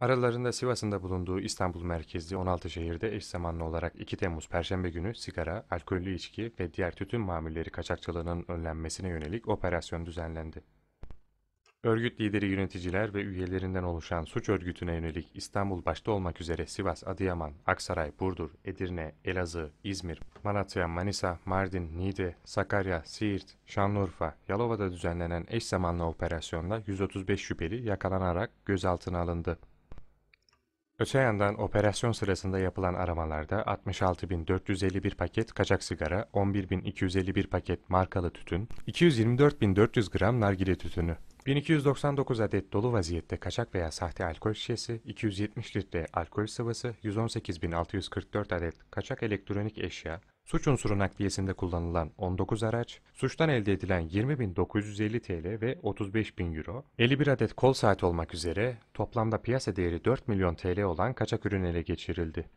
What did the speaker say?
Aralarında Sivas'ın bulunduğu İstanbul merkezli 16 şehirde eş zamanlı olarak 2 Temmuz Perşembe günü sigara, alkollü içki ve diğer tütün mamulleri kaçakçılığının önlenmesine yönelik operasyon düzenlendi. Örgüt lideri yöneticiler ve üyelerinden oluşan suç örgütüne yönelik İstanbul başta olmak üzere Sivas, Adıyaman, Aksaray, Burdur, Edirne, Elazığ, İzmir, Malatya, Manisa, Mardin, Niğde, Sakarya, Siirt, Şanlıurfa, Yalova'da düzenlenen eş zamanlı operasyonda 135 şüpheli yakalanarak gözaltına alındı. Öte yandan operasyon sırasında yapılan aramalarda 66.451 paket kaçak sigara, 11.251 paket markalı tütün, 224.400 gram nargile tütünü, 1299 adet dolu vaziyette kaçak veya sahte alkol şişesi, 270 litre alkol sıvısı, 118.644 adet kaçak elektronik eşya, Suç unsuru nakliyesinde kullanılan 19 araç, suçtan elde edilen 20.950 TL ve 35.000 Euro, 51 adet kol saat olmak üzere toplamda piyasa değeri 4 milyon TL olan kaçak ürün ele geçirildi.